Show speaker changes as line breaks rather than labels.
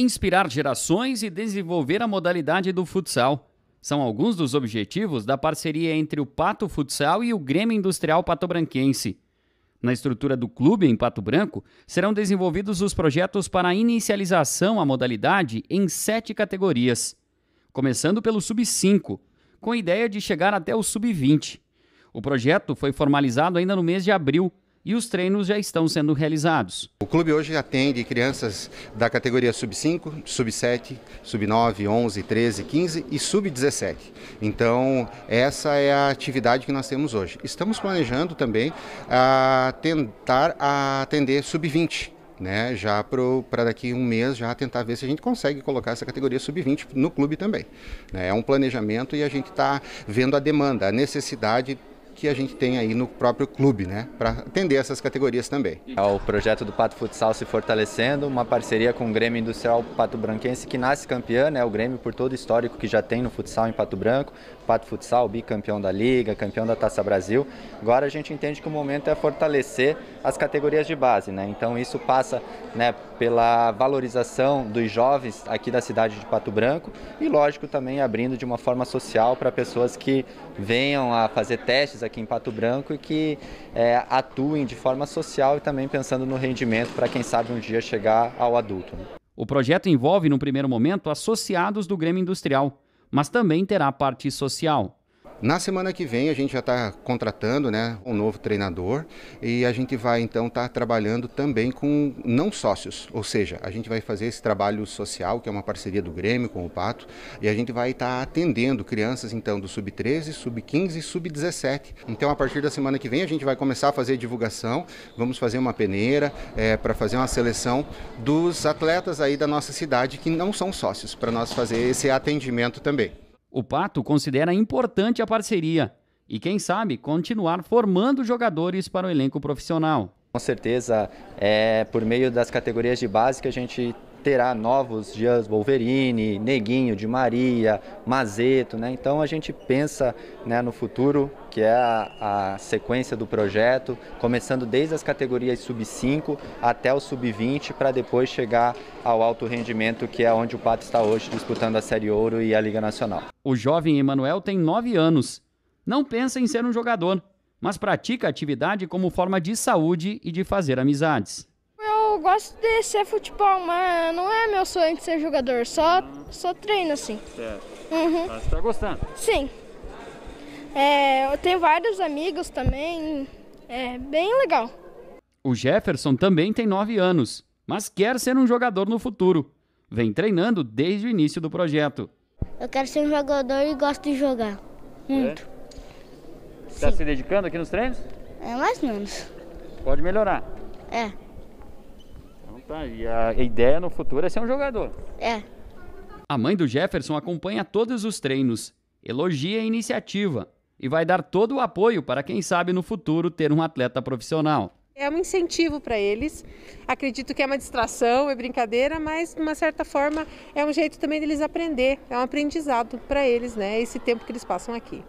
inspirar gerações e desenvolver a modalidade do futsal. São alguns dos objetivos da parceria entre o Pato Futsal e o Grêmio Industrial Patobranquense. Na estrutura do clube em Pato Branco, serão desenvolvidos os projetos para a inicialização à modalidade em sete categorias, começando pelo Sub-5, com a ideia de chegar até o Sub-20. O projeto foi formalizado ainda no mês de abril
e os treinos já estão sendo realizados. O clube hoje atende crianças da categoria sub-5, sub-7, sub-9, 11, 13, 15 e sub-17. Então, essa é a atividade que nós temos hoje. Estamos planejando também a ah, tentar atender sub-20. Né, já para daqui um mês já tentar ver se a gente consegue colocar essa categoria sub-20 no clube também. Né, é um planejamento e a gente está vendo a demanda, a necessidade que a gente tem aí no próprio clube, né, para atender essas categorias também.
É o projeto do Pato Futsal se fortalecendo, uma parceria com o Grêmio Industrial Pato Branquense, que nasce campeã, né, o Grêmio por todo o histórico que já tem no futsal em Pato Branco, Pato Futsal bicampeão da Liga, campeão da Taça Brasil. Agora a gente entende que o momento é fortalecer as categorias de base, né, então isso passa, né, pela valorização dos jovens aqui da cidade de Pato Branco e, lógico, também abrindo de uma forma social para pessoas que venham a fazer testes aqui em Pato Branco e que é, atuem de forma social e também pensando no rendimento para quem sabe um dia chegar ao adulto. O
projeto envolve, num primeiro momento, associados do Grêmio Industrial, mas também terá parte
social, na semana que vem a gente já está contratando né, um novo treinador e a gente vai então estar tá trabalhando também com não sócios, ou seja, a gente vai fazer esse trabalho social, que é uma parceria do Grêmio com o Pato, e a gente vai estar tá atendendo crianças então do sub-13, sub-15 e sub-17. Então a partir da semana que vem a gente vai começar a fazer divulgação, vamos fazer uma peneira é, para fazer uma seleção dos atletas aí da nossa cidade que não são sócios, para nós fazer esse atendimento também. O Pato considera
importante a parceria e, quem sabe, continuar formando jogadores para o elenco
profissional. Com certeza, é por meio das categorias de base que a gente terá novos Jeans Wolverine, Neguinho de Maria, Mazeto, né? Então a gente pensa né, no futuro, que é a, a sequência do projeto, começando desde as categorias sub-5 até o sub-20, para depois chegar ao alto rendimento, que é onde o Pato está hoje, disputando a Série Ouro e a Liga Nacional.
O jovem Emanuel tem 9 anos. Não pensa em ser um jogador, mas pratica a atividade como forma de saúde e de fazer amizades eu gosto de ser futebol, mas não é meu sonho de ser jogador, só, só treino assim. Certo. Uhum. Mas tá gostando? Sim. É, eu tenho vários amigos também, é bem legal. O Jefferson também tem 9 anos, mas quer ser um jogador no futuro. Vem treinando desde o início do projeto.
Eu quero ser um jogador e gosto de jogar. Muito.
Está é? Tá se dedicando aqui nos treinos?
É, mais ou menos.
Pode melhorar. É. Tá? E a ideia no futuro é ser um jogador. É. A mãe do Jefferson acompanha todos os treinos, elogia a iniciativa e vai dar todo o apoio para quem sabe no futuro ter um atleta profissional. É um incentivo para eles. Acredito que é uma distração, é brincadeira, mas de uma
certa forma é um jeito também deles aprender, é um aprendizado para eles, né? Esse tempo que eles passam aqui.